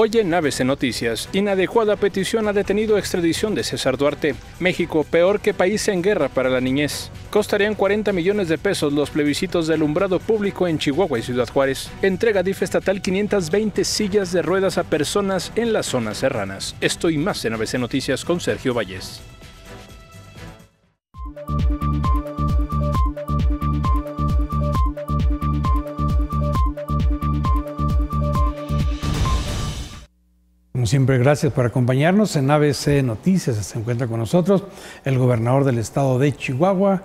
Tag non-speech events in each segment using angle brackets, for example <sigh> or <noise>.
Hoy en Naves Noticias, inadecuada petición ha detenido extradición de César Duarte. México, peor que país en guerra para la niñez. Costarían 40 millones de pesos los plebiscitos de alumbrado público en Chihuahua y Ciudad Juárez. Entrega DIF estatal 520 sillas de ruedas a personas en las zonas serranas. Estoy más en de Noticias con Sergio Valles. Como siempre, gracias por acompañarnos. En ABC Noticias se encuentra con nosotros el gobernador del estado de Chihuahua,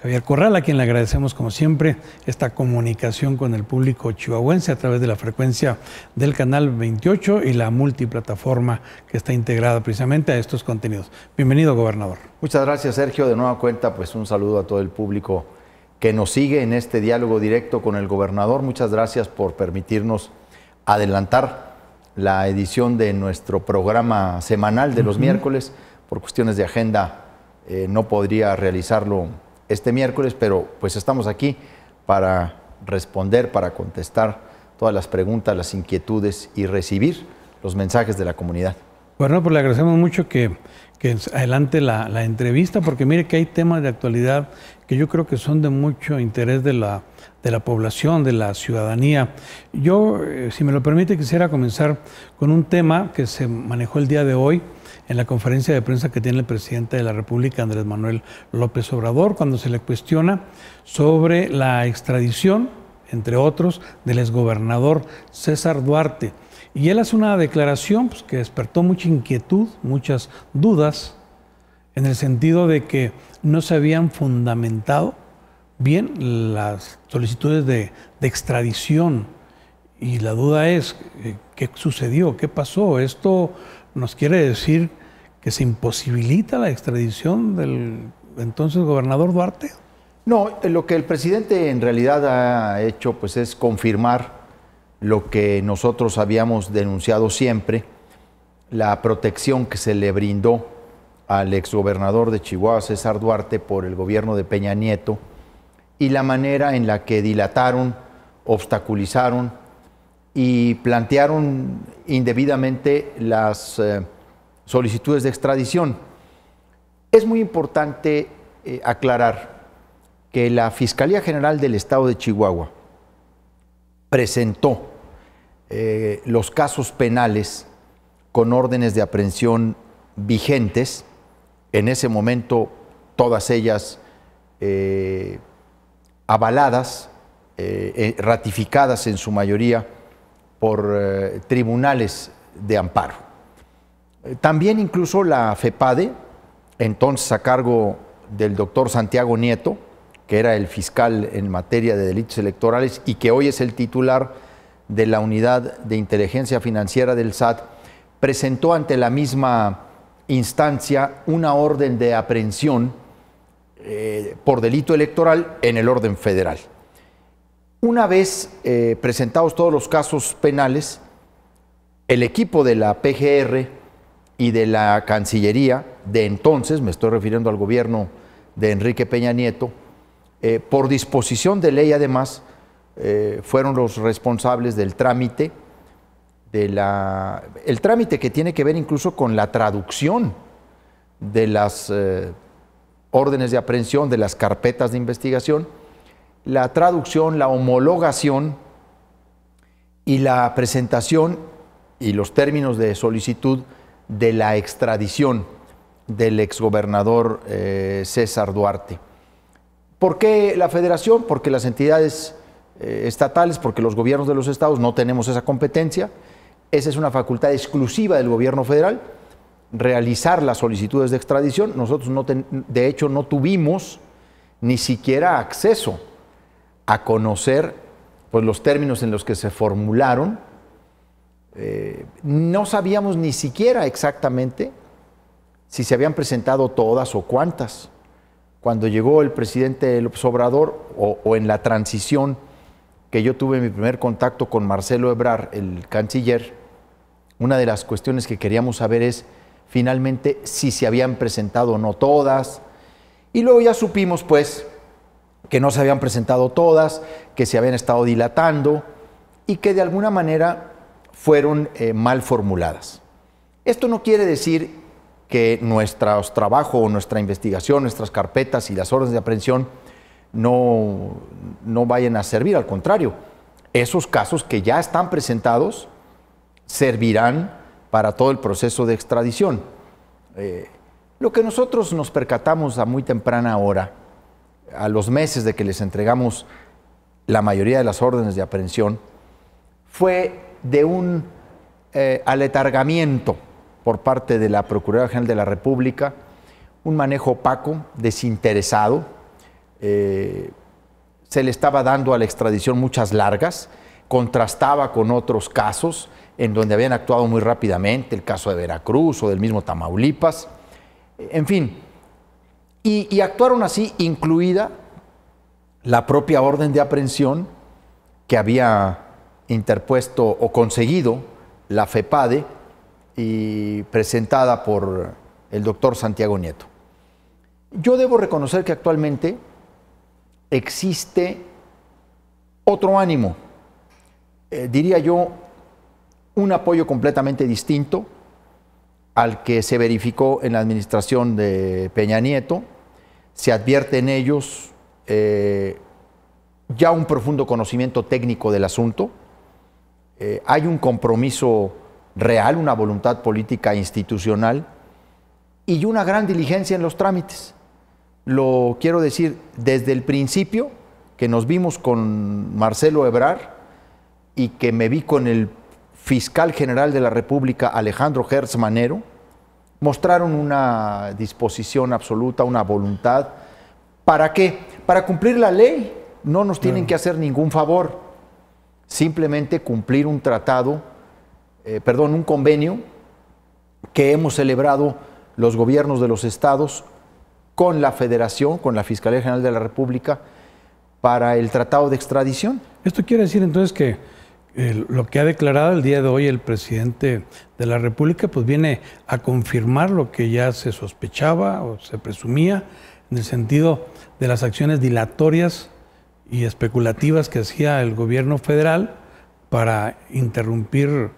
Javier Corral, a quien le agradecemos como siempre esta comunicación con el público chihuahuense a través de la frecuencia del canal 28 y la multiplataforma que está integrada precisamente a estos contenidos. Bienvenido, gobernador. Muchas gracias, Sergio. De nueva cuenta, pues un saludo a todo el público que nos sigue en este diálogo directo con el gobernador. Muchas gracias por permitirnos adelantar la edición de nuestro programa semanal de los miércoles. Por cuestiones de agenda eh, no podría realizarlo este miércoles, pero pues estamos aquí para responder, para contestar todas las preguntas, las inquietudes y recibir los mensajes de la comunidad. Bueno, pues le agradecemos mucho que, que adelante la, entrevista, porque mire que hay temas de actualidad que yo creo que son de mucho interés de la, de la población, de la ciudadanía. Yo, eh, si me lo permite, quisiera comenzar con un tema que se manejó el día de hoy en la conferencia de prensa que tiene el presidente de la República, Andrés Manuel López Obrador, cuando se le cuestiona sobre la extradición, entre otros, del exgobernador César Duarte y él hace una declaración pues, que despertó mucha inquietud, muchas dudas, en el sentido de que no se habían fundamentado bien las solicitudes de, extradición. Y la duda es, eh, ¿qué sucedió? ¿Qué pasó? Esto nos quiere decir que se imposibilita la extradición del entonces gobernador Duarte. No, lo que el presidente en realidad ha hecho pues es confirmar lo que nosotros habíamos denunciado siempre, la protección que se le brindó al exgobernador de Chihuahua, César Duarte, por el gobierno de Peña Nieto, y la manera en la que dilataron, obstaculizaron y plantearon indebidamente las eh, solicitudes de extradición. Es muy importante eh, aclarar que la Fiscalía General del Estado de Chihuahua presentó eh, los casos penales con órdenes de aprehensión vigentes, en ese momento todas ellas eh, avaladas, eh, ratificadas en su mayoría por tribunales de amparo. También incluso la FEPADE, entonces a cargo del doctor Santiago Nieto, que era el fiscal en materia de delitos electorales y que hoy es el titular de la Unidad de Inteligencia Financiera del SAT presentó ante la misma instancia una orden de aprehensión eh, por delito electoral en el orden federal. Una vez eh, presentados todos los casos penales, el equipo de la PGR y de la Cancillería de entonces, me estoy refiriendo al gobierno de Enrique Peña Nieto, eh, por disposición de ley además, eh, fueron los responsables del trámite, de la, el trámite que tiene que ver incluso con la traducción de las eh, órdenes de aprehensión, de las carpetas de investigación, la traducción, la homologación y la presentación y los términos de solicitud de la extradición del exgobernador eh, César Duarte. ¿Por qué la federación? Porque las entidades eh, estatales, porque los gobiernos de los estados no tenemos esa competencia. Esa es una facultad exclusiva del gobierno federal, realizar las solicitudes de extradición. Nosotros, no de hecho, no tuvimos ni siquiera acceso a conocer pues, los términos en los que se formularon. Eh, no sabíamos ni siquiera exactamente si se habían presentado todas o cuántas. Cuando llegó el presidente López Obrador o en la transición que yo tuve mi primer contacto con Marcelo Ebrar, el canciller, una de las cuestiones que queríamos saber es finalmente si se habían presentado o no todas. Y luego ya supimos, pues, que no se habían presentado todas, que se habían estado dilatando y que de alguna manera fueron eh, mal formuladas. Esto no quiere decir que nuestro trabajo o nuestra investigación, nuestras carpetas y las órdenes de aprehensión no, vayan a servir, al contrario, esos casos que ya están presentados servirán para todo el proceso de extradición. Eh, lo que nosotros nos percatamos a muy temprana hora, a los meses de que les entregamos la mayoría de las órdenes de aprehensión, fue de un eh, aletargamiento por parte de la Procuraduría General de la República, un manejo opaco, desinteresado, eh, se le estaba dando a la extradición muchas largas, contrastaba con otros casos en donde habían actuado muy rápidamente, el caso de Veracruz o del mismo Tamaulipas, en fin. Y, y actuaron así, incluida la propia orden de aprehensión que había interpuesto o conseguido la FEPADE y presentada por el doctor Santiago Nieto. Yo debo reconocer que actualmente existe otro ánimo, eh, diría yo, un apoyo completamente distinto al que se verificó en la administración de Peña Nieto. Se advierte en ellos eh, ya un profundo conocimiento técnico del asunto. Eh, hay un compromiso real, una voluntad política institucional y una gran diligencia en los trámites lo quiero decir desde el principio, que nos vimos con Marcelo Ebrar y que me vi con el fiscal general de la República, Alejandro Gertz Manero, mostraron una disposición absoluta, una voluntad. ¿Para qué? Para cumplir la ley. No nos tienen mm. que hacer ningún favor. Simplemente cumplir un tratado, eh, perdón, un convenio que hemos celebrado los gobiernos de los estados con la Federación, con la Fiscalía General de la República, para el tratado de extradición. Esto quiere decir entonces que eh, lo que ha declarado el día de hoy el presidente de la República, pues viene a confirmar lo que ya se sospechaba o se presumía en el sentido de las acciones dilatorias y especulativas que hacía el gobierno federal para interrumpir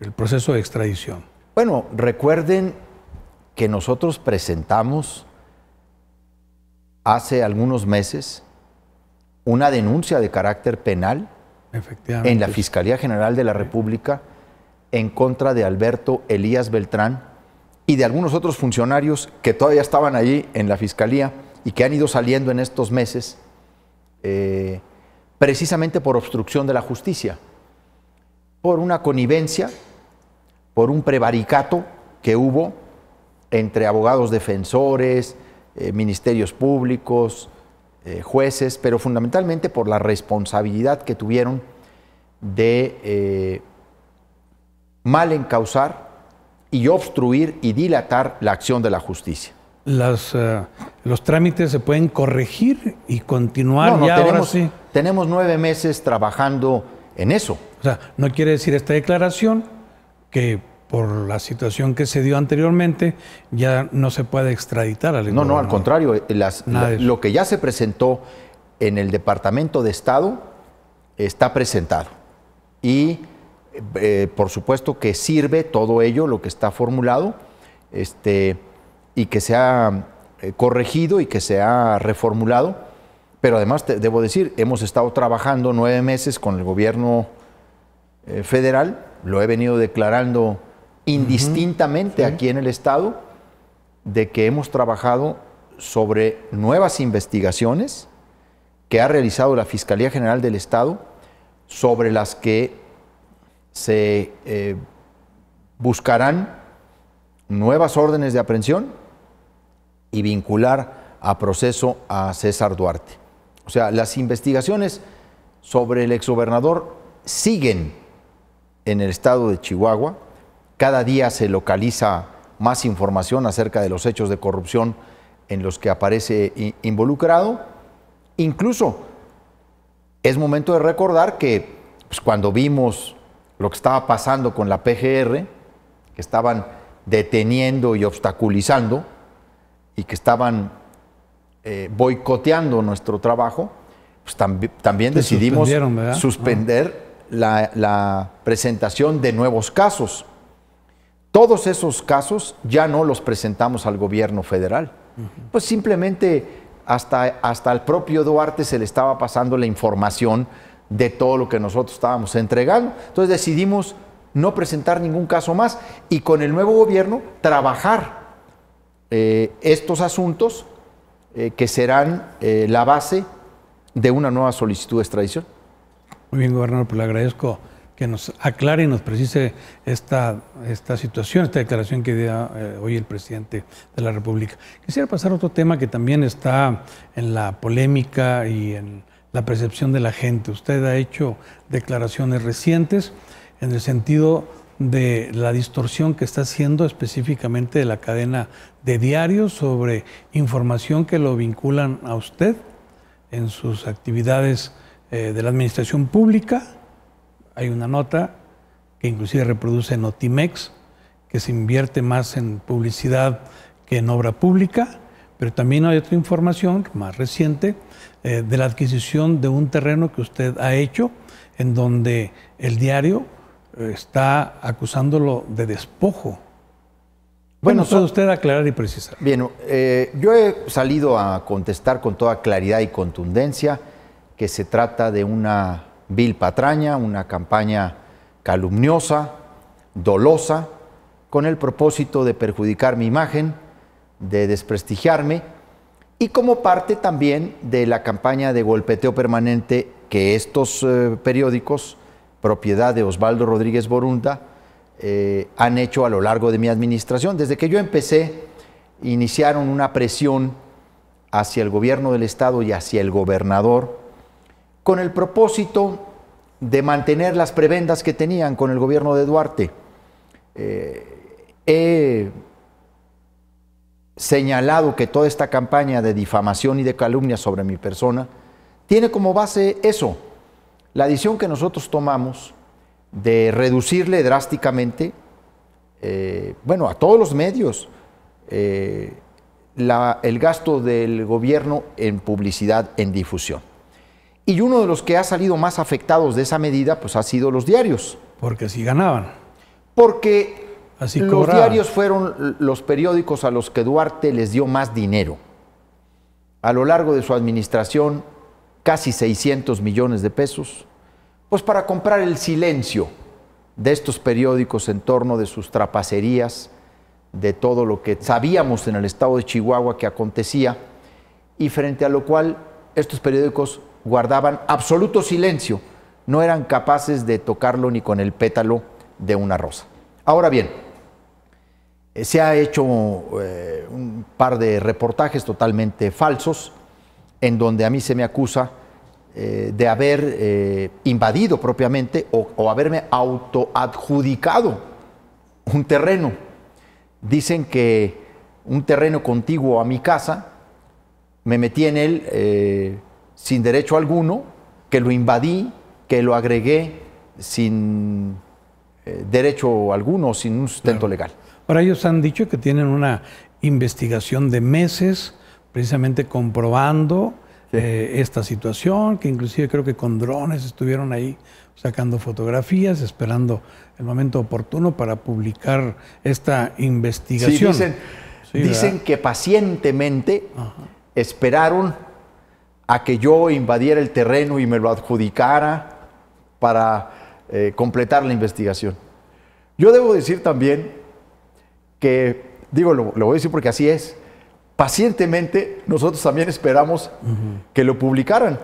el proceso de extradición. Bueno, recuerden que nosotros presentamos hace algunos meses una denuncia de carácter penal en la Fiscalía General de la República en contra de Alberto Elías Beltrán y de algunos otros funcionarios que todavía estaban allí en la Fiscalía y que han ido saliendo en estos meses, eh, precisamente por obstrucción de la justicia, por una connivencia, por un prevaricato que hubo entre abogados defensores, eh, ministerios públicos, eh, jueces, pero fundamentalmente por la responsabilidad que tuvieron de eh, mal y obstruir y dilatar la acción de la justicia. los trámites se pueden corregir y continuar ahora sí. Tenemos nueve meses trabajando en eso. O sea, no quiere decir esta declaración que por la situación que se dio anteriormente, ya no se puede extraditar al No, no, al contrario, eh, lo que ya se presentó en el Departamento de Estado está presentado. Y eh, por supuesto que sirve todo ello, lo que está formulado, este, y que se ha eh, corregido y que se ha reformulado. Pero además, debo decir, hemos estado trabajando nueve meses con el gobierno federal, lo he venido declarando indistintamente aquí en el Estado de que hemos trabajado sobre nuevas investigaciones que ha realizado la Fiscalía General del Estado, sobre las que se eh, buscarán nuevas órdenes de aprehensión y vincular a proceso a César Duarte. O sea, las investigaciones sobre el exgobernador siguen en el estado de Chihuahua cada día se localiza más información acerca de los hechos de corrupción en los que aparece involucrado. Incluso es momento de recordar que pues, cuando vimos lo que estaba pasando con la PGR, que estaban deteniendo y obstaculizando y que estaban eh, boicoteando nuestro trabajo, pues, también decidimos suspender ah. la, la presentación de nuevos casos. Todos esos casos ya no los presentamos al gobierno federal. Pues simplemente hasta, hasta al propio Duarte se le estaba pasando la información de todo lo que nosotros estábamos entregando. Entonces decidimos no presentar ningún caso más y con el nuevo gobierno trabajar eh, estos asuntos eh, que serán eh, la base de una nueva solicitud de extradición. Muy bien, gobernador, pues le agradezco que nos aclare y nos precise esta, esta situación, esta declaración que dio eh, hoy el presidente de la República. Quisiera pasar a otro tema que también está en la polémica y en la percepción de la gente. Usted ha hecho declaraciones recientes en el sentido de la distorsión que está haciendo específicamente de la cadena de diarios sobre información que lo vinculan a usted en sus actividades eh, de la administración pública hay una nota que inclusive reproduce en Notimex, que se invierte más en publicidad que en obra pública, pero también hay otra información más reciente eh, de la adquisición de un terreno que usted ha hecho, en donde el diario eh, está acusándolo de despojo. Bueno, puede usted aclarar y precisar. Bien, eh, yo he salido a contestar con toda claridad y contundencia que se trata de una Bill patraña, una campaña calumniosa, dolosa, con el propósito de perjudicar mi imagen, de desprestigiarme y como parte también de la campaña de golpeteo permanente que estos eh, periódicos, propiedad de Osvaldo Rodríguez Borunda, eh, han hecho a lo largo de mi administración. Desde que yo empecé, iniciaron una presión hacia el gobierno del Estado y hacia el gobernador con el propósito de mantener las prebendas que tenían con el gobierno de Duarte. Eh, he señalado que toda esta campaña de difamación y de calumnia sobre mi persona tiene como base eso, la decisión que nosotros tomamos de reducirle drásticamente, eh, bueno, a todos los medios, eh, el gasto del gobierno en publicidad, en difusión. Y uno de los que ha salido más afectados de esa medida, pues ha sido los diarios. Porque si ganaban. Porque Así los diarios fueron los periódicos a los que Duarte les dio más dinero. A lo largo de su administración, casi 600 millones de pesos, pues para comprar el silencio de estos periódicos en torno de sus trapacerías, de todo lo que sabíamos en el estado de Chihuahua que acontecía, y frente a lo cual estos periódicos guardaban absoluto silencio, no eran capaces de tocarlo ni con el pétalo de una rosa. Ahora bien, eh, se ha hecho eh, un par de reportajes totalmente falsos en donde a mí se me acusa eh, de haber invadido propiamente o, o haberme autoadjudicado un terreno. Dicen que un terreno contiguo a mi casa, me metí en él sin derecho alguno, que lo invadí, que lo agregué sin eh, derecho alguno, sin un sustento legal. Ahora ellos han dicho que tienen una investigación de meses, precisamente comprobando eh, esta situación, que inclusive creo que con drones estuvieron ahí sacando fotografías, esperando el momento oportuno para publicar esta investigación. Sí, dicen, que pacientemente esperaron a que yo invadiera el terreno y me lo adjudicara para eh, completar la investigación. Yo debo decir también que, digo, lo, voy a decir porque así es, pacientemente nosotros también esperamos que lo publicaran.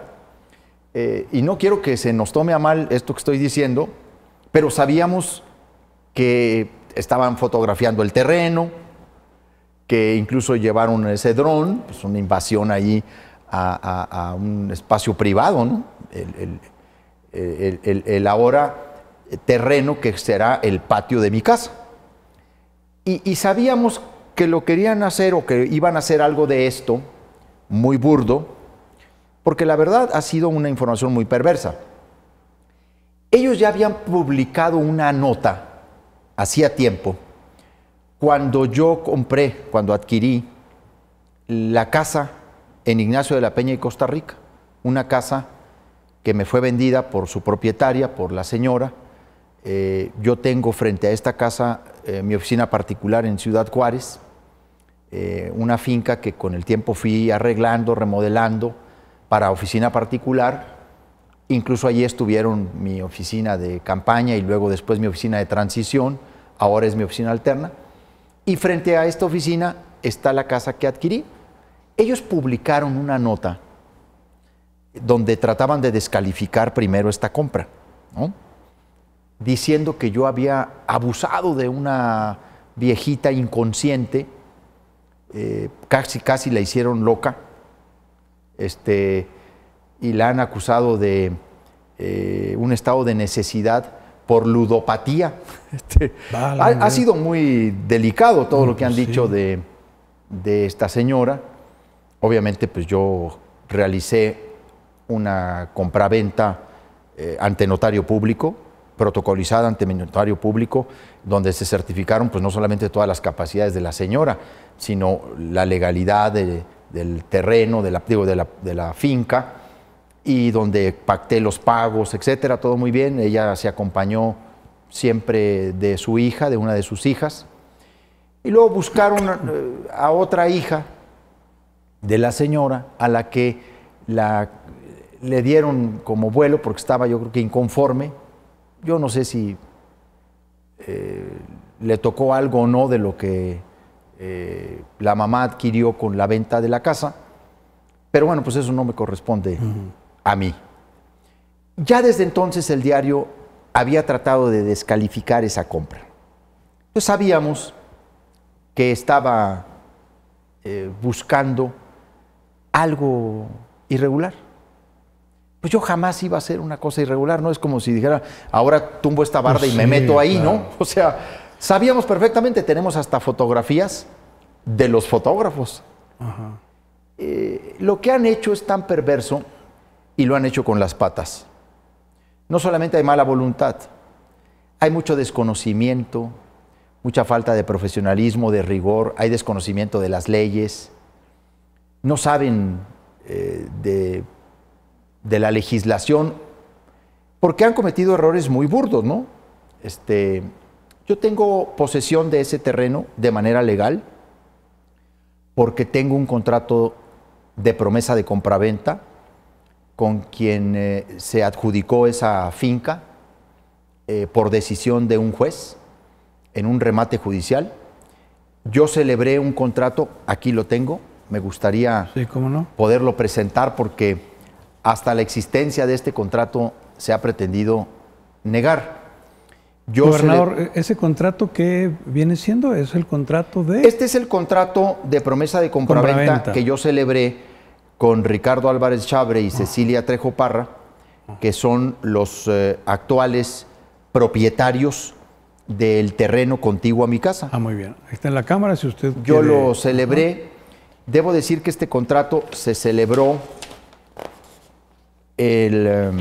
Eh, y no quiero que se nos tome a mal esto que estoy diciendo, pero sabíamos que estaban fotografiando el terreno, que incluso llevaron ese dron, pues una invasión ahí a, un espacio privado, El, ahora terreno que será el patio de mi casa. Y, y sabíamos que lo querían hacer o que iban a hacer algo de esto, muy burdo, porque la verdad ha sido una información muy perversa. Ellos ya habían publicado una nota hacía tiempo, cuando yo compré, cuando adquirí la casa en Ignacio de la Peña y Costa Rica, una casa que me fue vendida por su propietaria, por la señora. Eh, yo tengo frente a esta casa eh, mi oficina particular en Ciudad Juárez, eh, una finca que con el tiempo fui arreglando, remodelando para oficina particular. Incluso allí estuvieron mi oficina de campaña y luego después mi oficina de transición, ahora es mi oficina alterna. Y frente a esta oficina está la casa que adquirí, ellos publicaron una nota donde trataban de descalificar primero esta compra, diciendo que yo había abusado de una viejita inconsciente, eh, casi, casi la hicieron loca, este, y la han acusado de eh, un estado de necesidad por ludopatía. <laughs> Este, ha, sido muy delicado todo lo que han pues dicho de esta señora obviamente pues yo realicé una compraventa eh, ante notario público, protocolizada ante notario público, donde se certificaron pues no solamente todas las capacidades de la señora, sino la legalidad del terreno, digo, de la, de la finca, y donde pacté los pagos, etcétera, todo muy bien. Ella se acompañó siempre de su hija, de una de sus hijas. Y luego buscaron eh, a otra hija de la señora a la que la, le dieron como vuelo porque estaba yo creo que inconforme. Yo no sé si eh, le tocó algo o no de lo que eh, la mamá adquirió con la venta de la casa, pero bueno, pues eso no me corresponde a mí. Ya desde entonces el diario había tratado de descalificar esa compra. Pues sabíamos que estaba eh, buscando algo irregular. Pues yo jamás iba a hacer una cosa irregular, ¿no? Es como si dijera, ahora tumbo esta barda y pues me meto ahí, ¿no? <laughs> O sea, sabíamos perfectamente, tenemos hasta fotografías de los fotógrafos. Eh, lo que han hecho es tan perverso y lo han hecho con las patas. No solamente hay mala voluntad, hay mucho desconocimiento, mucha falta de profesionalismo, de rigor, hay desconocimiento de las leyes, no saben eh, de, la legislación porque han cometido errores muy burdos, ¿no? Este, yo tengo posesión de ese terreno de manera legal porque tengo un contrato de promesa de compraventa con quien eh, se adjudicó esa finca eh, por decisión de un juez en un remate judicial. Yo celebré un contrato, aquí lo tengo, me gustaría poderlo presentar porque hasta la existencia de este contrato se ha pretendido negar. Gobernador, ¿e-, ese contrato que viene siendo es el contrato de... Este es el contrato de promesa de compraventa, que yo celebré con Ricardo Álvarez Chabre y ah. Cecilia Trejo Parra, que son los eh, actuales propietarios del terreno contiguo a mi casa. Ah, muy bien. Está en la cámara si usted... Yo lo celebré Debo decir que este contrato se celebró el,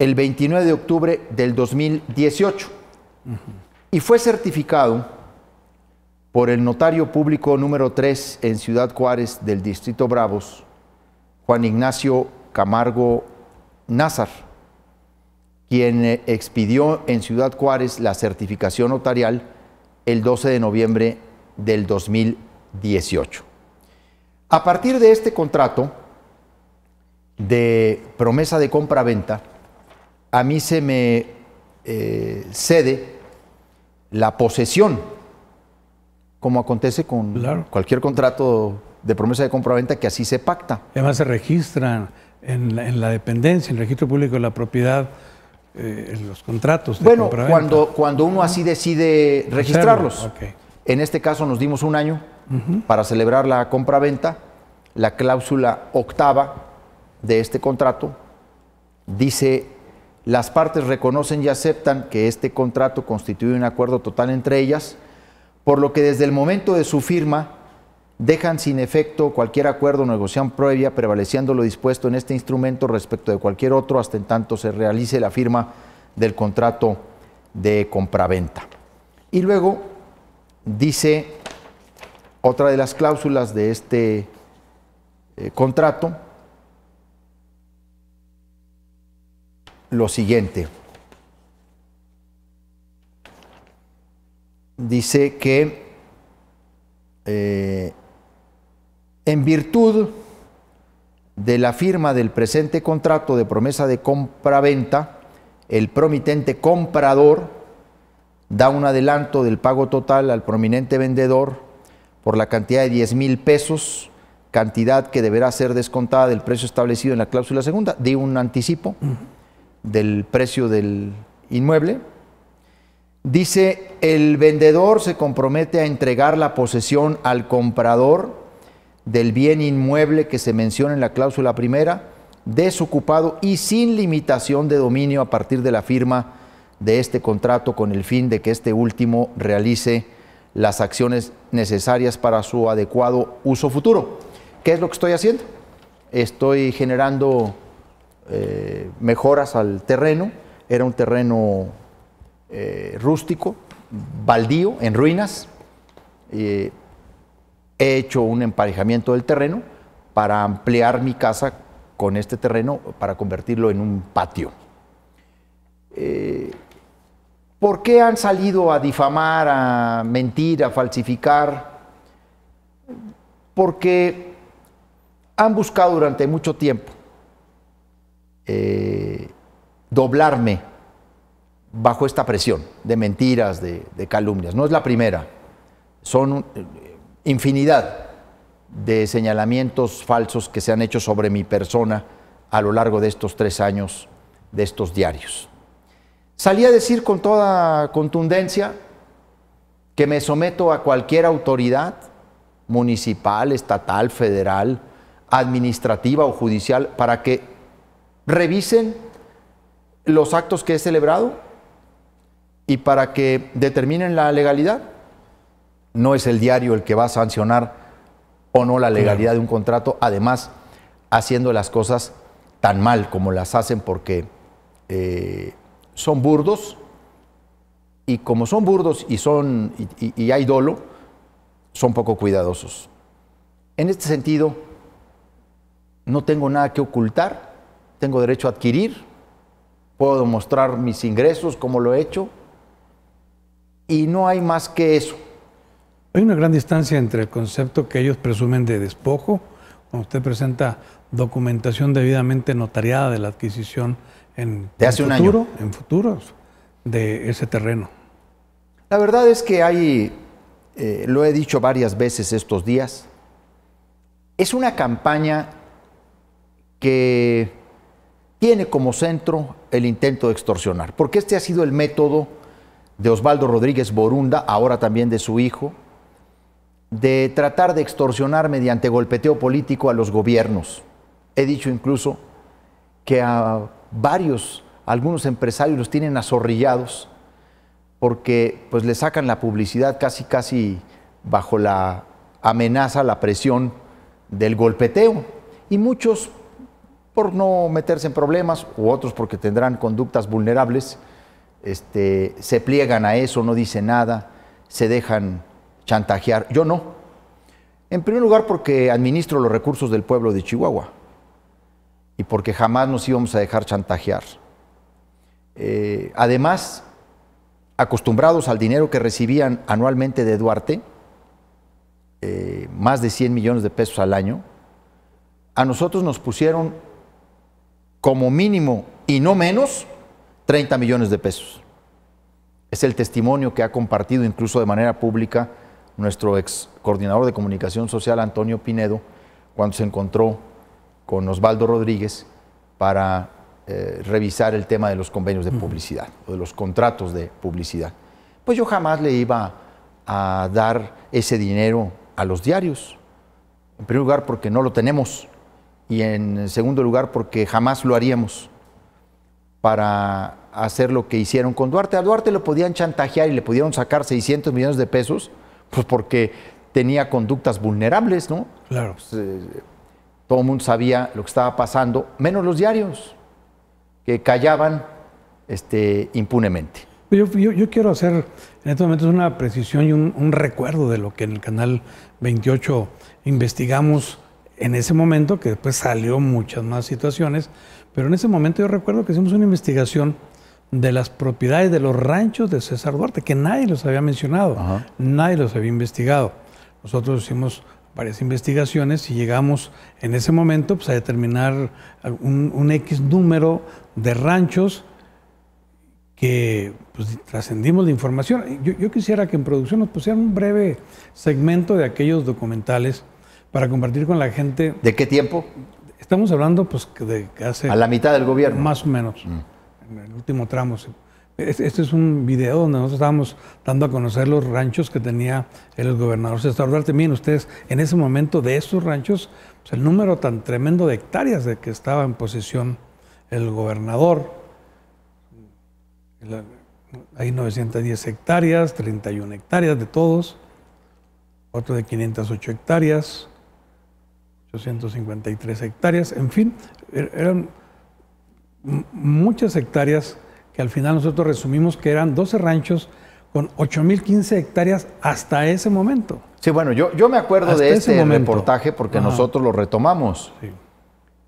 29 em, de octubre del 2018 y fue certificado por el notario público número 3 en Ciudad Juárez del Distrito Bravos, Juan Ignacio Camargo Nazar, quien eh, expidió en Ciudad Juárez la certificación notarial el 12 de noviembre del 2018. 18. A partir de este contrato de promesa de compra-venta, a mí se me eh, cede la posesión, como acontece con cualquier contrato de promesa de compra-venta que así se pacta. Además se registran en la, dependencia, en el registro público de la propiedad, eh, los contratos. De bueno, cuando, cuando uno así decide registrarlos. En este caso nos dimos un año para celebrar la compraventa, la cláusula octava de este contrato dice, las partes reconocen y aceptan que este contrato constituye un acuerdo total entre ellas, por lo que desde el momento de su firma dejan sin efecto cualquier acuerdo o negociación previa, prevaleciendo lo dispuesto en este instrumento respecto de cualquier otro, hasta en tanto se realice la firma del contrato de compraventa. Y luego dice otra de las cláusulas de este eh, contrato, lo siguiente. Dice que eh, en virtud de la firma del presente contrato de promesa de compra-venta, el promitente comprador da un adelanto del pago total al prominente vendedor por la cantidad de 10 mil pesos, cantidad que deberá ser descontada del precio establecido en la cláusula segunda, de un anticipo del precio del inmueble. Dice, el vendedor se compromete a entregar la posesión al comprador del bien inmueble que se menciona en la cláusula primera, desocupado y sin limitación de dominio a partir de la firma de este contrato con el fin de que este último realice las acciones necesarias para su adecuado uso futuro. ¿Qué es lo que estoy haciendo? Estoy generando eh, mejoras al terreno. Era un terreno eh, rústico, baldío, en ruinas. Eh, he hecho un emparejamiento del terreno para ampliar mi casa con este terreno, para convertirlo en un patio. ¿Por qué han salido a difamar, a mentir, a falsificar? Porque han buscado durante mucho tiempo eh, doblarme bajo esta presión de mentiras, de calumnias. No es la primera, son eh, infinidad de señalamientos falsos que se han hecho sobre mi persona a lo largo de estos tres años de estos diarios. Salí a decir con toda contundencia que me someto a cualquier autoridad municipal, estatal, federal, administrativa o judicial para que revisen los actos que he celebrado y para que determinen la legalidad. No es el diario el que va a sancionar o no la legalidad de un contrato, además haciendo las cosas tan mal como las hacen porque eh, son burdos y como son burdos y, son, y, hay dolo, son poco cuidadosos. En este sentido, no tengo nada que ocultar, tengo derecho a adquirir, puedo mostrar mis ingresos como lo he hecho y no hay más que eso. Hay una gran distancia entre el concepto que ellos presumen de despojo, cuando usted presenta documentación debidamente notariada de la adquisición en, futuro, en futuros de ese terreno. La verdad es que hay, eh, lo he dicho varias veces estos días, es una campaña que tiene como centro el intento de extorsionar, porque este ha sido el método de Osvaldo Rodríguez Borunda, ahora también de su hijo, de tratar de extorsionar mediante golpeteo político a los gobiernos. He dicho incluso que a varios, algunos empresarios los tienen azorrillados porque pues le sacan la publicidad casi casi bajo la amenaza, la presión del golpeteo y muchos por no meterse en problemas u otros porque tendrán conductas vulnerables, este, se pliegan a eso, no dicen nada, se dejan chantajear. Yo no. En primer lugar porque administro los recursos del pueblo de Chihuahua porque jamás nos íbamos a dejar chantajear. Eh, además, acostumbrados al dinero que recibían anualmente de Duarte, eh, más de 100 millones de pesos al año, a nosotros nos pusieron como mínimo y no menos 30 millones de pesos. Es el testimonio que ha compartido incluso de manera pública nuestro ex coordinador de comunicación social Antonio Pinedo cuando se encontró con Osvaldo Rodríguez para eh, revisar el tema de los convenios de publicidad o de los contratos de publicidad. Pues yo jamás le iba a dar ese dinero a los diarios. En primer lugar porque no lo tenemos y en segundo lugar porque jamás lo haríamos para hacer lo que hicieron con Duarte. A Duarte lo podían chantajear y le pudieron sacar 600 millones de pesos, pues porque tenía conductas vulnerables, ¿no? Claro. Pues, eh, todo el mundo sabía lo que estaba pasando, menos los diarios, que callaban este, impunemente. Pues yo, yo, yo, quiero hacer en estos momentos una precisión y un, recuerdo de lo que en el canal 28 investigamos en ese momento, que después salió muchas más situaciones, pero en ese momento yo recuerdo que hicimos una investigación de las propiedades de los ranchos de César Duarte, que nadie los había mencionado, nadie los había investigado. Nosotros hicimos varias investigaciones y llegamos en ese momento pues, a determinar un, X número de ranchos que pues, trascendimos la información. Yo, quisiera que en producción nos pusieran un breve segmento de aquellos documentales para compartir con la gente. ¿De qué tiempo? Estamos hablando pues de hace... A la mitad del gobierno. Más o menos. Mm. En el último tramo este es un video donde nosotros estábamos dando a conocer los ranchos que tenía el gobernador César Duarte. Miren ustedes, en ese momento de esos ranchos, pues, el número tan tremendo de hectáreas de que estaba en posesión el gobernador. Hay 910 hectáreas, 31 hectáreas de todos, otro de 508 hectáreas, 853 hectáreas, en fin, er, eran muchas hectáreas que al final nosotros resumimos que eran 12 ranchos con 8.015 hectáreas hasta ese momento. Sí, bueno, yo, yo me acuerdo de ese este reportaje porque nosotros lo retomamos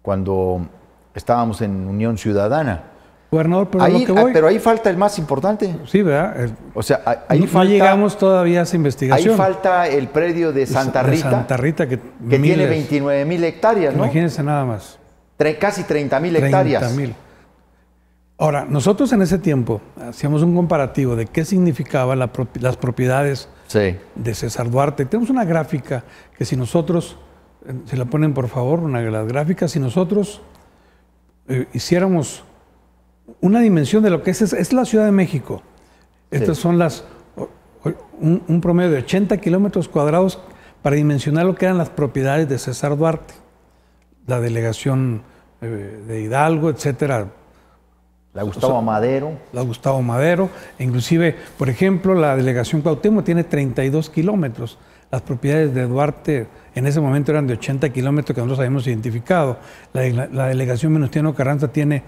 cuando estábamos en Unión Ciudadana. Gobernador, pero, ahí, ah, pero ahí falta el más importante. Sí, ¿verdad? o sea, ahí no llegamos todavía a esa investigación. Ahí falta el predio de Santa Rita. Santa Rita, que, tiene 29 mil hectáreas, ¿no? Imagínense nada más. casi 30 mil hectáreas. mil. Ahora, nosotros en ese tiempo hacíamos un comparativo de qué significaban las propiedades de César Duarte. Tenemos una gráfica que si nosotros, eh, se la ponen por favor, una de las gráficas, si nosotros eh, hiciéramos una dimensión de lo que es, es la Ciudad de México. Estas son las, un, promedio de 80 kilómetros cuadrados para dimensionar lo que eran las propiedades de César Duarte, la delegación eh, de Hidalgo, etcétera, la Gustavo Madero. La Gustavo Madero. Inclusive, por ejemplo, la delegación Cuauhtémoc tiene 32 kilómetros. Las propiedades de Duarte en ese momento eran de 80 kilómetros que nosotros habíamos identificado. La, delegación Menustiano Carranza tiene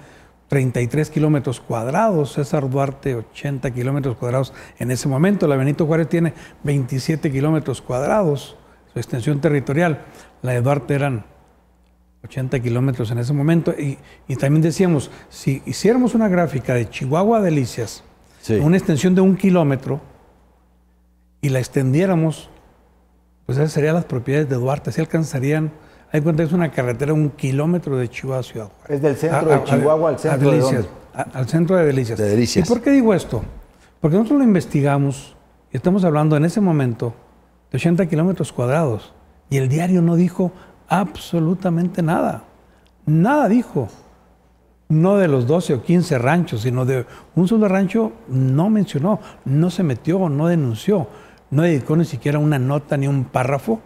33 kilómetros cuadrados, César Duarte 80 kilómetros cuadrados en ese momento. La Benito Juárez tiene 27 kilómetros cuadrados, su extensión territorial. La de Duarte eran 80 kilómetros en ese momento. Y, también decíamos, si hiciéramos una gráfica de Chihuahua a Delicias, una extensión de un kilómetro, y la extendiéramos, pues esas serían las propiedades de Duarte, se alcanzarían... Hay cuenta que es una carretera un kilómetro de Chihuahua a Ciudad Es del centro de Chihuahua al centro de Delicias. Al centro Delicias. De Delicias. ¿Y por qué digo esto? Porque nosotros lo investigamos y estamos hablando en ese momento de 80 kilómetros cuadrados. Y el diario no dijo absolutamente nada. Nada dijo. No de los 12 o 15 ranchos, sino de un solo rancho no mencionó, no se metió, no denunció, no dedicó ni siquiera una nota ni un párrafo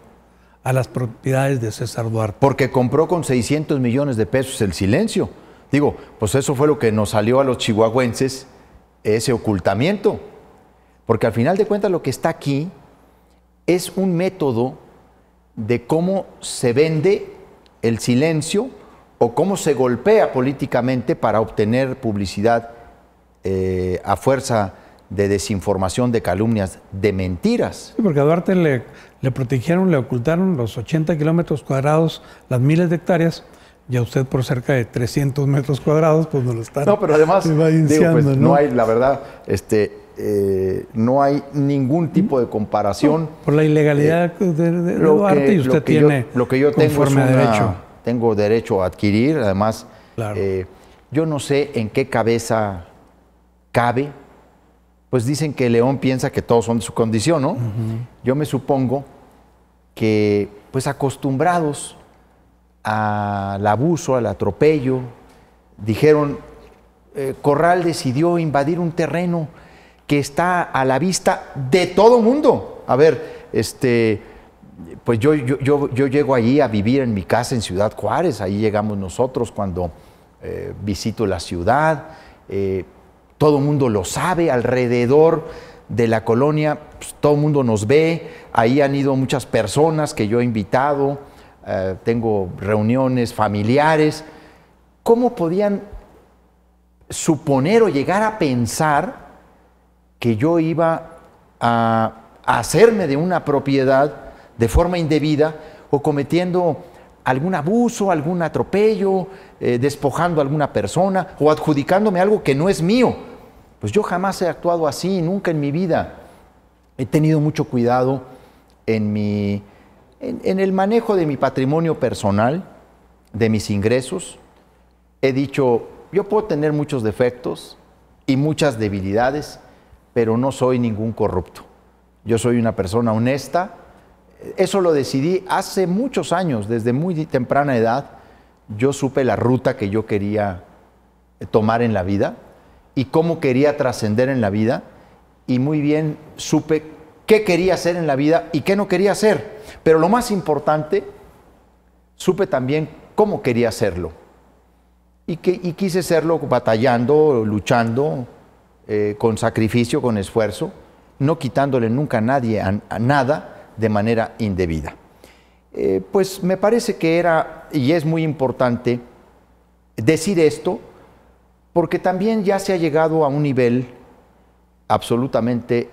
a las propiedades de César Duarte. Porque compró con 600 millones de pesos el silencio. Digo, pues eso fue lo que nos salió a los chihuahuenses, ese ocultamiento. Porque al final de cuentas lo que está aquí es un método de cómo se vende el silencio o cómo se golpea políticamente para obtener publicidad eh, a fuerza de desinformación, de calumnias, de mentiras. Sí, porque a Duarte le, protegieron, le ocultaron los 80 kilómetros cuadrados, las miles de hectáreas, y a usted por cerca de 300 metros cuadrados, pues no lo está. No, pero además, pues, ¿no? ¿no? hay, la verdad, este, eh, no hay ningún tipo de comparación. Por la ilegalidad eh, de, lo que, usted tiene. Yo, lo que yo tengo es una, derecho. tengo derecho a adquirir, además, eh, yo no sé en qué cabeza cabe. Pues dicen que León piensa que todos son de su condición, ¿no? Yo me supongo que, pues acostumbrados al abuso, al atropello, dijeron, Corral decidió invadir un terreno que está a la vista de todo mundo. A ver, este, pues yo, llego allí a vivir en mi casa en Ciudad Juárez, ahí llegamos nosotros cuando eh, visito la ciudad, eh, todo el mundo lo sabe, alrededor de la colonia, pues, todo el mundo nos ve, ahí han ido muchas personas que yo he invitado, eh, tengo reuniones familiares. ¿Cómo podían suponer o llegar a pensar que yo iba a hacerme de una propiedad de forma indebida o cometiendo algún abuso, algún atropello, eh, despojando a alguna persona o adjudicándome algo que no es mío. Pues yo jamás he actuado así, nunca en mi vida. He tenido mucho cuidado en, mi, en el manejo de mi patrimonio personal, de mis ingresos. He dicho, yo puedo tener muchos defectos y muchas debilidades, pero no soy ningún corrupto. Yo soy una persona honesta. Eso lo decidí hace muchos años, desde muy temprana edad. Yo supe la ruta que yo quería eh, tomar en la vida y cómo quería trascender en la vida y muy bien supe qué quería hacer en la vida y qué no quería hacer. Pero lo más importante, supe también cómo quería hacerlo. Y, que, quise hacerlo batallando, luchando, eh, con sacrificio, con esfuerzo, no quitándole nunca a nadie a, nada de manera indebida. Eh, pues me parece que era y es muy importante decir esto porque también ya se ha llegado a un nivel absolutamente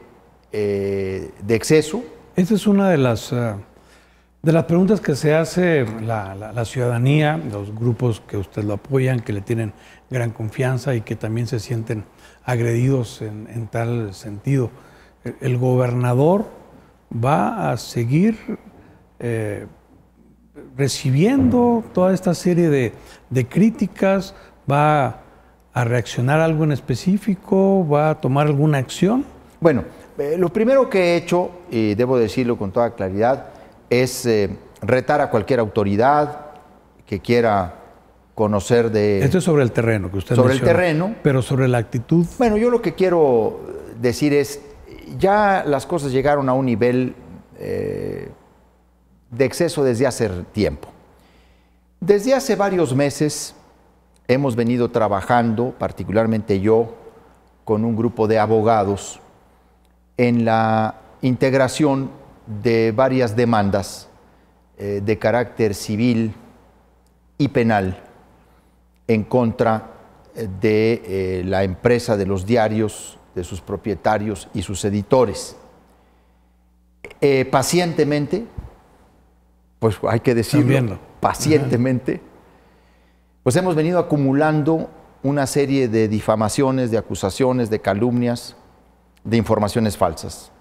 eh, de exceso. Esta es una de las, de las preguntas que se hace la, la, ciudadanía, los grupos que usted lo apoyan, que le tienen gran confianza y que también se sienten agredidos en, tal sentido. El, gobernador va a seguir eh, recibiendo toda esta serie de, críticas, va a reaccionar a algo en específico, va a tomar alguna acción. Bueno, eh, lo primero que he hecho, y debo decirlo con toda claridad, es eh, retar a cualquier autoridad que quiera conocer de... Esto es sobre el terreno que usted Sobre el terreno. Pero sobre la actitud. Bueno, yo lo que quiero decir es, ya las cosas llegaron a un nivel eh, de exceso desde hace tiempo. Desde hace varios meses hemos venido trabajando, particularmente yo, con un grupo de abogados, en la integración de varias demandas eh, de carácter civil y penal en contra eh, de eh, la empresa, de los diarios, de sus propietarios y sus editores. Eh, pacientemente, pues hay que decirlo, pacientemente, pues hemos venido acumulando una serie de difamaciones, de acusaciones, de calumnias, de informaciones falsas.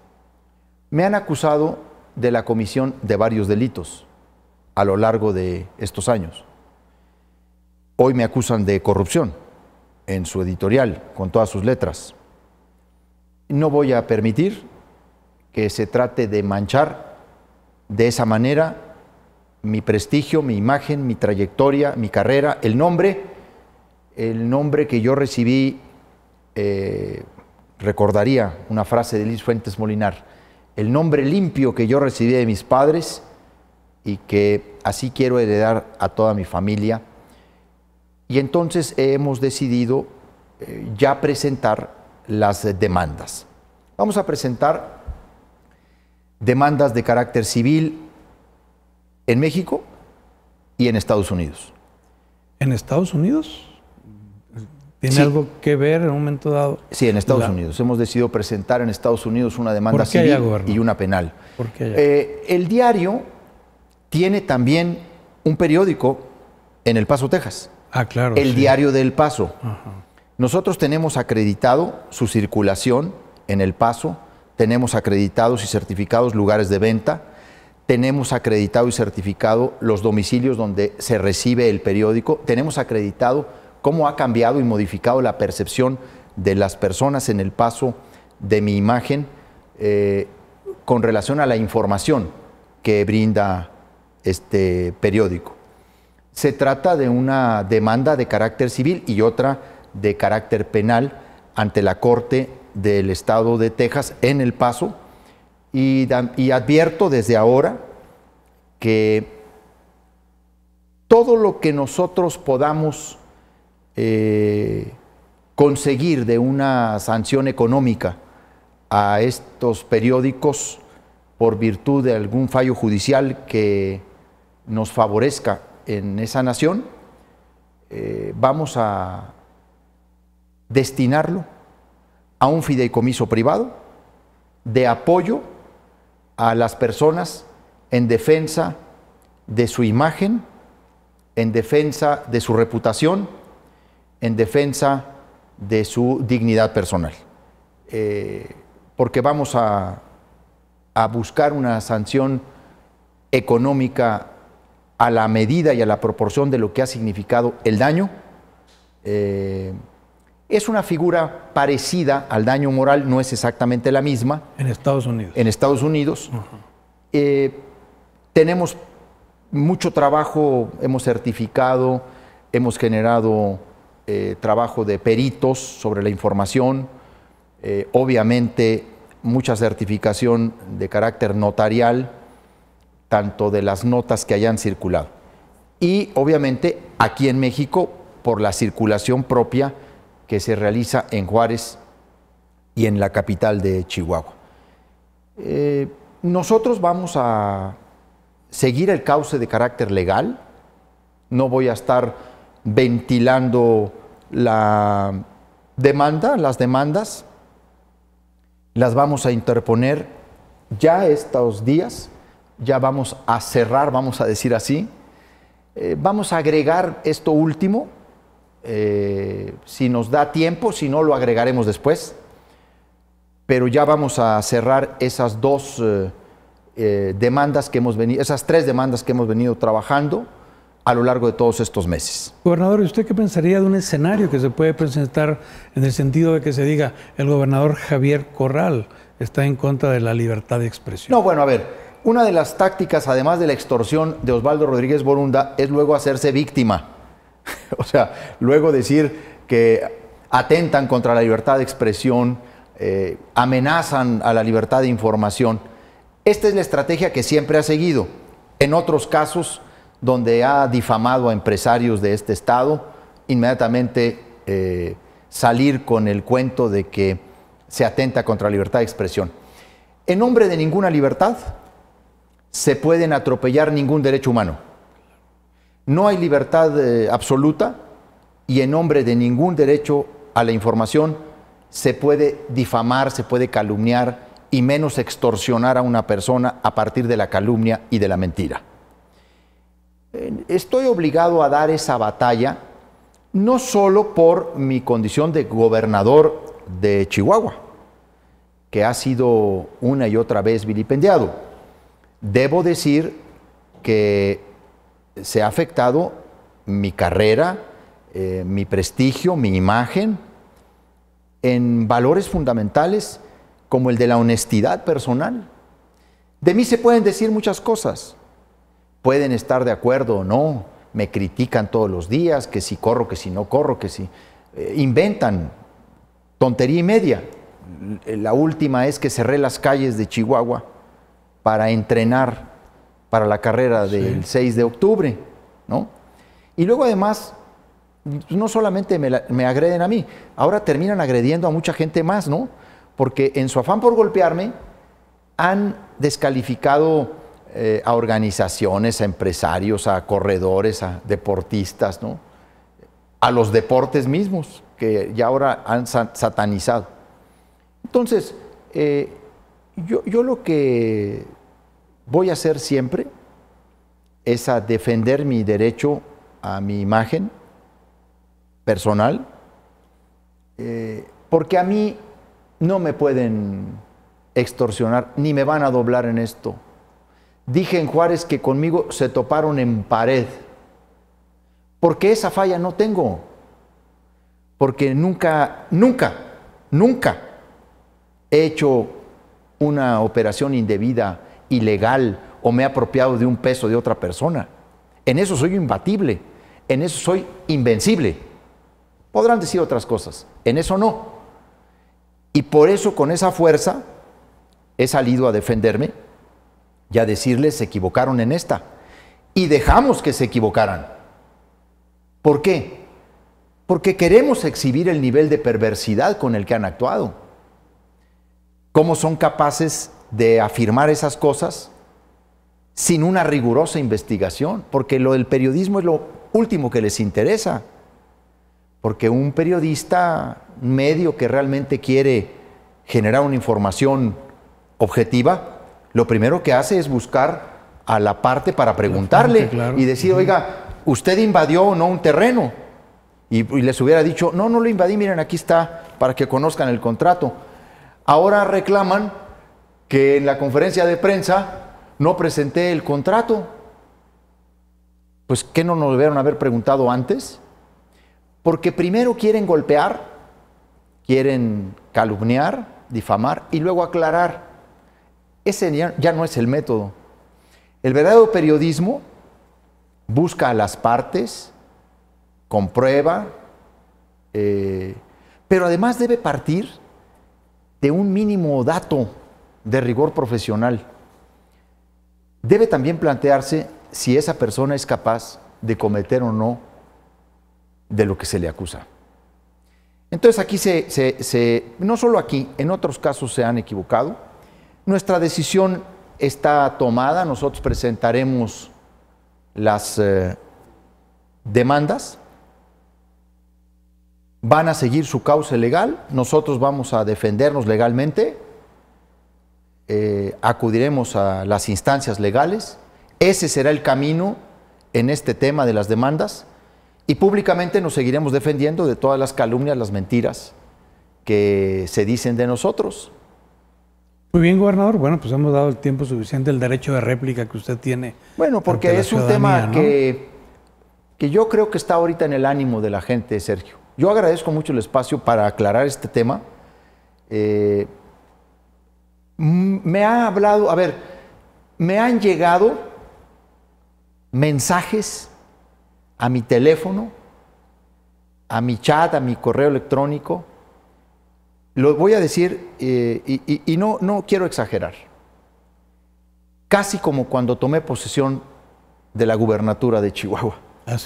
Me han acusado de la comisión de varios delitos a lo largo de estos años. Hoy me acusan de corrupción en su editorial, con todas sus letras. No voy a permitir que se trate de manchar de esa manera mi prestigio, mi imagen, mi trayectoria, mi carrera, el nombre, el nombre que yo recibí, eh, recordaría una frase de Luis Fuentes Molinar, el nombre limpio que yo recibí de mis padres y que así quiero heredar a toda mi familia y entonces hemos decidido eh, ya presentar las demandas. Vamos a presentar demandas de carácter civil en México y en Estados Unidos. ¿En Estados Unidos? ¿Tiene algo que ver en un momento dado? Sí, en Estados Unidos. Hemos decidido presentar en Estados Unidos una demanda civil y una penal. ¿Por eh, el diario tiene también un periódico en El Paso, Texas. Ah, el diario del Paso. Nosotros tenemos acreditado su circulación en el Paso, tenemos acreditados y certificados lugares de venta, tenemos acreditado y certificado los domicilios donde se recibe el periódico, tenemos acreditado cómo ha cambiado y modificado la percepción de las personas en el paso de mi imagen eh, con relación a la información que brinda este periódico. Se trata de una demanda de carácter civil y otra de carácter penal ante la Corte del Estado de Texas en El Paso. Y, advierto desde ahora que todo lo que nosotros podamos eh, conseguir de una sanción económica a estos periódicos por virtud de algún fallo judicial que nos favorezca en esa nación, eh, vamos a destinarlo a un fideicomiso privado de apoyo a las personas en defensa de su imagen, en defensa de su reputación, en defensa de su dignidad personal. Eh, porque vamos a buscar una sanción económica a la medida y a la proporción de lo que ha significado el daño. Eh, es una figura parecida al daño moral, no es exactamente la misma. En Estados Unidos. En Estados Unidos. Eh, tenemos mucho trabajo, hemos certificado, hemos generado eh, trabajo de peritos sobre la información, obviamente mucha certificación de carácter notarial tanto de las notas que hayan circulado. Y obviamente aquí en México, por la circulación propia que se realiza en Juárez y en la capital de Chihuahua. Eh, nosotros vamos a seguir el cauce de carácter legal, no voy a estar ventilando la demanda, las demandas, las vamos a interponer ya estos días ya vamos a cerrar, vamos a decir así. Eh, vamos a agregar esto último, eh, si nos da tiempo, si no lo agregaremos después, pero ya vamos a cerrar esas dos eh, demandas que hemos venido, esas tres demandas que hemos venido trabajando a lo largo de todos estos meses. Gobernador, ¿y usted qué pensaría de un escenario que se puede presentar en el sentido de que se diga el gobernador Javier Corral está en contra de la libertad de expresión? No, bueno, a ver, una de las tácticas, además de la extorsión de Osvaldo Rodríguez Borunda, es luego hacerse víctima. <laughs> o sea, luego decir que atentan contra la libertad de expresión, eh, amenazan a la libertad de información. Esta es la estrategia que siempre ha seguido. En otros casos, donde ha difamado a empresarios de este Estado, inmediatamente eh, salir con el cuento de que se atenta contra la libertad de expresión. En nombre de ninguna libertad, se pueden atropellar ningún derecho humano. No hay libertad eh, absoluta y en nombre de ningún derecho a la información se puede difamar, se puede calumniar y menos extorsionar a una persona a partir de la calumnia y de la mentira. Estoy obligado a dar esa batalla no solo por mi condición de gobernador de Chihuahua, que ha sido una y otra vez vilipendiado, Debo decir que se ha afectado mi carrera, eh, mi prestigio, mi imagen, en valores fundamentales como el de la honestidad personal. De mí se pueden decir muchas cosas, pueden estar de acuerdo o no, me critican todos los días, que si corro, que si no corro, que si eh, inventan tontería y media. La última es que cerré las calles de Chihuahua para entrenar para la carrera del 6 de octubre, ¿no? Y luego además, no solamente me, agreden a mí, ahora terminan agrediendo a mucha gente más, ¿no? Porque en su afán por golpearme han descalificado eh, a organizaciones, a empresarios, a corredores, a deportistas, ¿no? A los deportes mismos, que ya ahora han satanizado. Entonces, eh, yo lo que voy a hacer siempre es a defender mi derecho a mi imagen personal, eh, porque a mí no me pueden extorsionar, ni me van a doblar en esto. Dije en Juárez que conmigo se toparon en pared, porque esa falla no tengo, porque nunca, nunca, nunca he hecho una operación indebida ilegal o me he apropiado de un peso de otra persona. En eso soy imbatible, en eso soy invencible. Podrán decir otras cosas, en eso no. Y por eso con esa fuerza he salido a defenderme y a decirles se equivocaron en esta. Y dejamos que se equivocaran. ¿Por qué? Porque queremos exhibir el nivel de perversidad con el que han actuado. ¿Cómo son capaces de afirmar esas cosas sin una rigurosa investigación, porque lo del periodismo es lo último que les interesa, porque un periodista medio que realmente quiere generar una información objetiva, lo primero que hace es buscar a la parte para preguntarle y decir, oiga, usted invadió o no un terreno. Y, y, les hubiera dicho, no, no lo invadí, miren, aquí está, para que conozcan el contrato. Ahora reclaman que en la conferencia de prensa no presenté el contrato. Pues ¿qué no nos debieron haber preguntado antes? Porque primero quieren golpear, quieren calumniar, difamar y luego aclarar. Ese ya, no es el método. El verdadero periodismo busca a las partes, comprueba, eh, pero además debe partir de un mínimo dato de rigor profesional. Debe también plantearse si esa persona es capaz de cometer o no de lo que se le acusa. Entonces aquí se, no solo aquí, en otros casos se han equivocado. Nuestra decisión está tomada, nosotros presentaremos las eh, demandas, van a seguir su causa legal, nosotros vamos a defendernos legalmente eh, acudiremos a las instancias legales, ese será el camino en este tema de las demandas y públicamente nos seguiremos defendiendo de todas las calumnias, las mentiras que se dicen de nosotros. Muy bien, gobernador. Bueno, pues hemos dado el tiempo suficiente, el derecho de réplica que usted tiene. Bueno, porque es un tema que, que yo creo que está ahorita en el ánimo de la gente, Sergio. Yo agradezco mucho el espacio para aclarar este tema. Eh, me ha hablado, a ver, me han llegado mensajes a mi teléfono, a mi chat, a mi correo electrónico. Lo voy a decir eh, y, no, no quiero exagerar. Casi como cuando tomé posesión de la gubernatura de Chihuahua. Ah,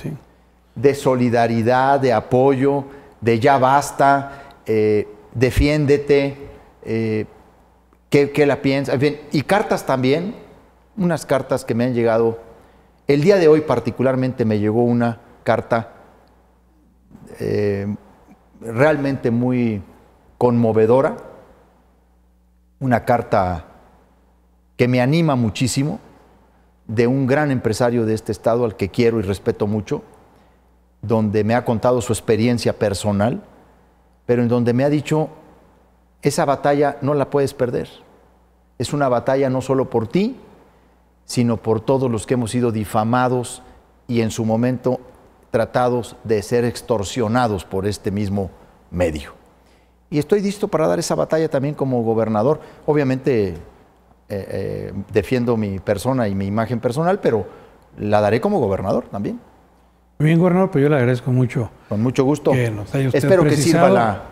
de solidaridad, de apoyo, de ya basta, eh, defiéndete. Eh, qué, la piensa, en fin, y cartas también, unas cartas que me han llegado. El día de hoy particularmente me llegó una carta eh, realmente muy conmovedora, una carta que me anima muchísimo de un gran empresario de este estado al que quiero y respeto mucho, donde me ha contado su experiencia personal, pero en donde me ha dicho esa batalla no la puedes perder. Es una batalla no solo por ti, sino por todos los que hemos sido difamados y en su momento tratados de ser extorsionados por este mismo medio. Y estoy listo para dar esa batalla también como gobernador. Obviamente eh, eh, defiendo mi persona y mi imagen personal, pero la daré como gobernador también. Muy bien, gobernador, pues yo le agradezco mucho. Con mucho gusto. Espero que sirva la,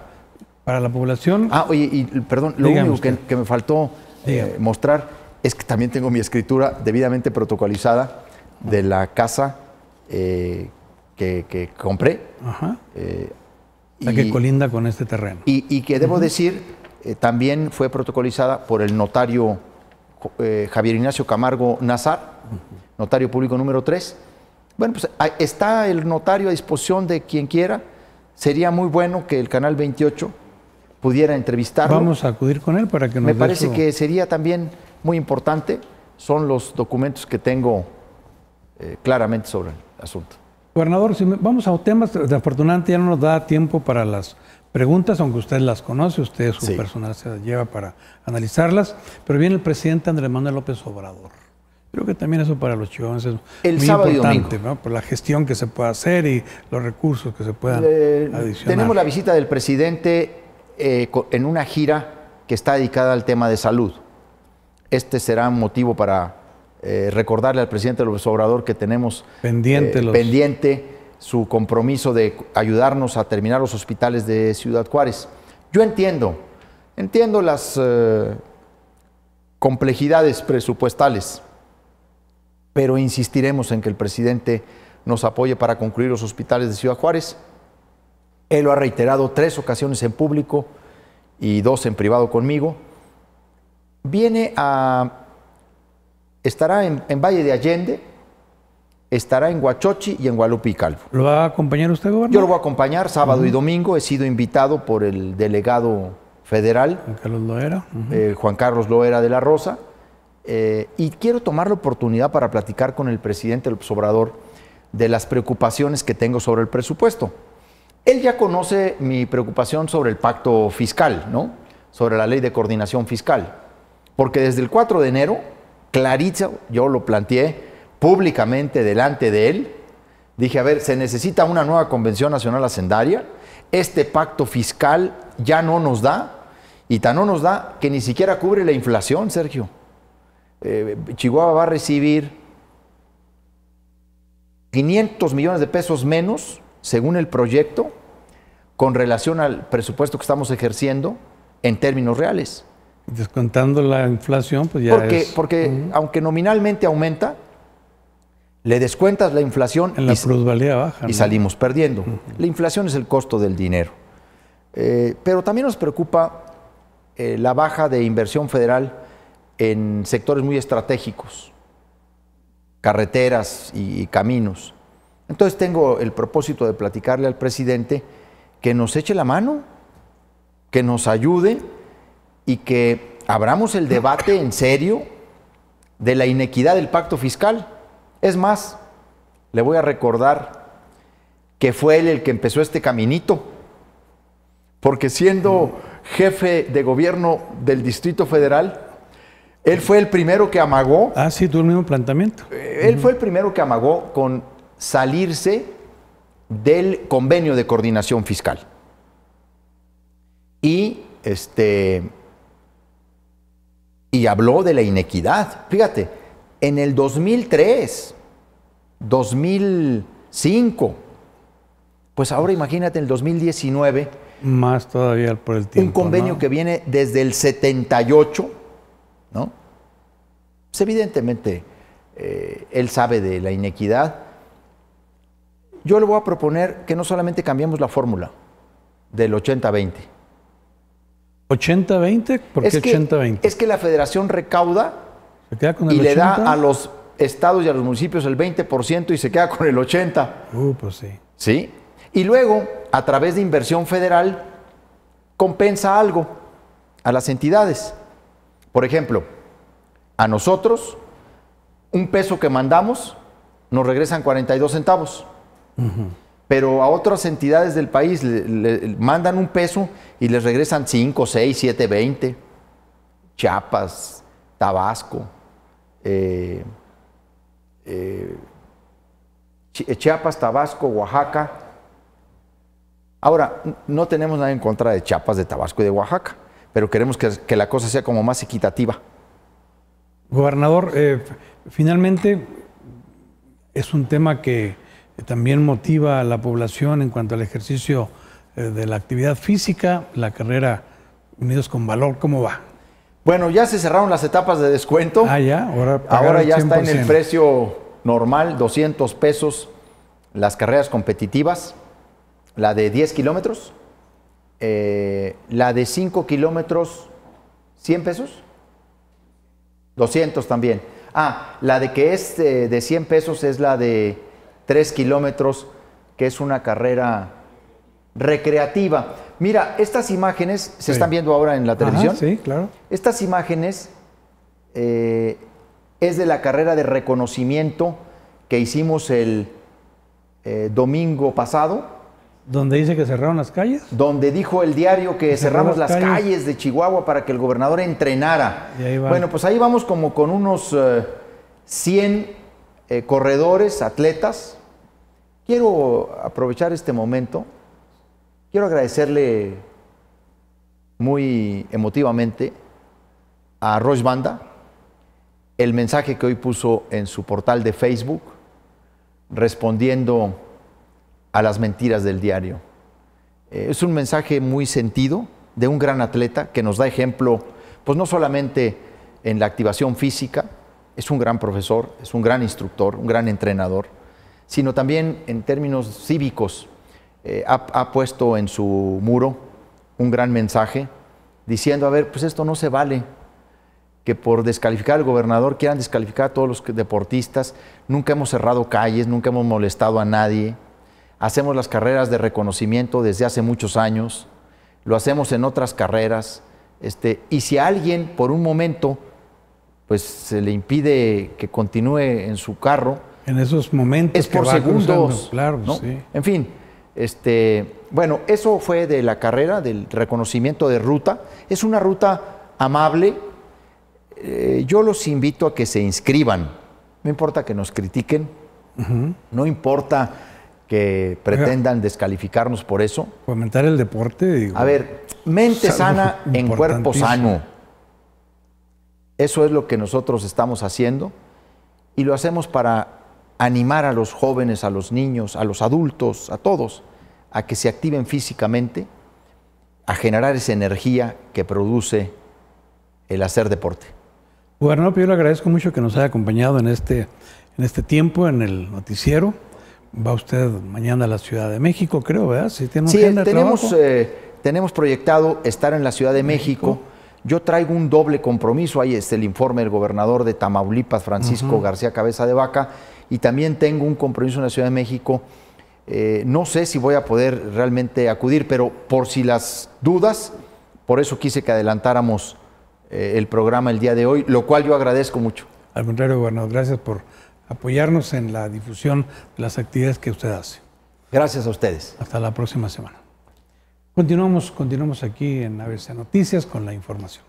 para la población. Ah, oye, perdón, lo único que, me faltó eh, mostrar es que también tengo mi escritura debidamente protocolizada de la casa eh, que, compré. Ajá. Eh, la que colinda con este terreno. Y, que debo decir, también fue protocolizada por el notario Javier Ignacio Camargo Nazar, notario público número 3. Bueno, pues ah, está el notario a disposición de quien quiera. Sería muy bueno que el Canal 28 pudiera entrevistarlo. Vamos a acudir con él para que nos Me parece que sería también muy importante. Son los documentos que tengo eh, claramente sobre el asunto. Gobernador, vamos a temas. Desafortunadamente ya no nos da tiempo para las preguntas, aunque usted las conoce, usted su personal se lleva para analizarlas. Pero viene el presidente Andrés Manuel López Obrador. Creo que también eso para los chivones es el muy importante, por la gestión que se pueda hacer y los recursos que se puedan eh, adicionar. Tenemos la visita del presidente eh, en una gira que está dedicada al tema de salud. Este será un motivo para eh, recordarle al presidente López Obrador que tenemos pendiente, eh, pendiente su compromiso de ayudarnos a terminar los hospitales de Ciudad Juárez. Yo entiendo, entiendo las complejidades presupuestales, pero insistiremos en que el presidente nos apoye para concluir los hospitales de Ciudad Juárez. Él lo ha reiterado tres ocasiones en público y dos en privado conmigo. Viene a... estará en, Valle de Allende, estará en Huachochi y en Guadalupe Calvo. ¿Lo va a acompañar usted, gobernador? Yo lo voy a acompañar sábado y domingo. He sido invitado por el delegado federal. Juan Carlos Loera. Eh, de la Rosa. Eh, y quiero tomar la oportunidad para platicar con el presidente el Obrador de las preocupaciones que tengo sobre el presupuesto. Él ya conoce mi preocupación sobre el pacto fiscal, ¿no? Sobre la ley de coordinación fiscal. Porque desde el 4 de enero, Claritza, yo lo planteé públicamente delante de él, dije, a ver, se necesita una nueva Convención Nacional Hacendaria, este pacto fiscal ya no nos da, y tan no nos da que ni siquiera cubre la inflación, Sergio. Eh, Chihuahua va a recibir 500 millones de pesos menos según el proyecto con relación al presupuesto que estamos ejerciendo en términos reales. Descontando la inflación, pues ya porque, es... Porque aunque nominalmente aumenta, le descuentas la inflación y, salimos perdiendo. La inflación es el costo del dinero. Eh, pero también nos preocupa eh, la baja de inversión federal en sectores muy estratégicos, carreteras y caminos. Entonces tengo el propósito de platicarle al presidente que nos eche la mano, que nos ayude y que abramos el debate en serio de la inequidad del pacto fiscal. Es más, le voy a recordar que fue él el que empezó este caminito, porque siendo jefe de gobierno del Distrito Federal, él fue el primero que amagó. Ah, sí, tuvo el mismo planteamiento. Eh, él fue el primero que amagó con salirse del convenio de coordinación fiscal. Y este y habló de la inequidad. Fíjate, en el 2003, 2005, pues ahora imagínate en el 2019 más todavía por el tiempo. Un convenio que viene desde el 78, ¿no? Pues evidentemente eh, él sabe de la inequidad yo le voy a proponer que no solamente cambiemos la fórmula del 80-20. ¿80-20? ¿Por qué 80-20? Es que la federación recauda y le da a los estados y a los municipios el 20% y se queda con el 80%. Uh, pues sí. ¿Sí? Y luego, a través de inversión federal, compensa algo a las entidades. Por ejemplo, a nosotros, un peso que mandamos nos regresan 42 centavos. Pero a otras entidades del país le, mandan un peso y les regresan 5, 6, 7, 20. Chiapas, Tabasco, eh, eh, Chiapas, Tabasco, Oaxaca. Ahora, no tenemos nada en contra de Chiapas, de Tabasco y de Oaxaca, pero queremos que, la cosa sea como más equitativa. Gobernador, eh, finalmente es un tema que eh, también motiva a la población en cuanto al ejercicio eh, de la actividad física, la carrera Unidos con Valor, ¿cómo va? Bueno, ya se cerraron las etapas de descuento. Ah, ya, ahora, ahora ya está en el precio normal, 200 pesos las carreras competitivas, la de 10 kilómetros, eh, la de 5 kilómetros, 100 pesos, 200 también. Ah, la de que es de 100 pesos es la de tres kilómetros, que es una carrera recreativa. Mira, estas imágenes, ¿se están viendo ahora en la televisión? sí, claro. Estas imágenes eh, es de la carrera de reconocimiento que hicimos el eh, domingo pasado. ¿Donde dice que cerraron las calles? Donde dijo el diario que, cerramos las calles. de Chihuahua para que el gobernador entrenara. Bueno, pues ahí vamos como con unos 100 eh, corredores, atletas, Quiero aprovechar este momento, quiero agradecerle muy emotivamente a Roche Banda el mensaje que hoy puso en su portal de Facebook respondiendo a las mentiras del diario. Eh, es un mensaje muy sentido de un gran atleta que nos da ejemplo, pues no solamente en la activación física, es un gran profesor, es un gran instructor, un gran entrenador, sino también en términos cívicos. Eh, ha, puesto en su muro un gran mensaje diciendo, a ver, pues esto no se vale, que por descalificar al gobernador quieran descalificar a todos los deportistas. Nunca hemos cerrado calles, nunca hemos molestado a nadie. Hacemos las carreras de reconocimiento desde hace muchos años, lo hacemos en otras carreras. Este, y si alguien por un momento pues se le impide que continúe en su carro, en esos momentos. Es por segundos. claro, sí. En fin, este, bueno, eso fue de la carrera, del reconocimiento de ruta. Es una ruta amable. Eh, yo los invito a que se inscriban. No importa que nos critiquen, no importa que pretendan descalificarnos por eso. Fomentar el deporte. Digo, a ver, mente sana <laughs> en cuerpo sano. Eso es lo que nosotros estamos haciendo y lo hacemos para animar a los jóvenes, a los niños, a los adultos, a todos, a que se activen físicamente, a generar esa energía que produce el hacer deporte. Gobernador, pues yo le agradezco mucho que nos haya acompañado en este, en este tiempo, en el noticiero. Va usted mañana a la Ciudad de México, creo, ¿verdad? sí, tenemos, eh, tenemos proyectado estar en la Ciudad de México. Yo traigo un doble compromiso. Ahí está el informe del gobernador de Tamaulipas, Francisco García Cabeza de Vaca, y también tengo un compromiso en la Ciudad de México. Eh, no sé si voy a poder realmente acudir, pero por si las dudas, por eso quise que adelantáramos eh, el programa el día de hoy, lo cual yo agradezco mucho. Al contrario, gobernador, gracias por apoyarnos en la difusión de las actividades que usted hace. Gracias a ustedes. Hasta la próxima semana. Continuamos, continuamos aquí en ABC Noticias con la información.